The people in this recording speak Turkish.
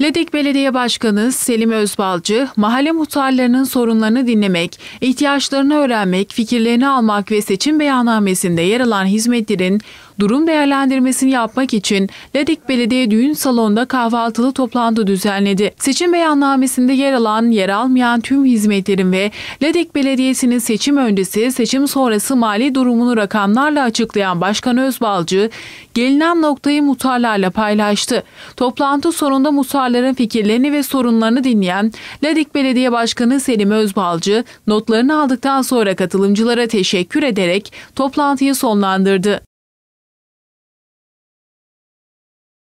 Ledik Belediye Başkanı Selim Özbalcı, mahalle muhtarlarının sorunlarını dinlemek, ihtiyaçlarını öğrenmek, fikirlerini almak ve seçim beyannamesinde yer alan hizmetlerin Durum değerlendirmesini yapmak için Ledik Belediye Düğün Salonu'nda kahvaltılı toplantı düzenledi. Seçim beyannamesinde yer alan, yer almayan tüm hizmetlerin ve Ledik Belediyesi'nin seçim öncesi, seçim sonrası mali durumunu rakamlarla açıklayan Başkan Özbalcı, gelinen noktayı muhtarlarla paylaştı. Toplantı sonunda muhtarların fikirlerini ve sorunlarını dinleyen Ledik Belediye Başkanı Selim Özbalcı, notlarını aldıktan sonra katılımcılara teşekkür ederek toplantıyı sonlandırdı.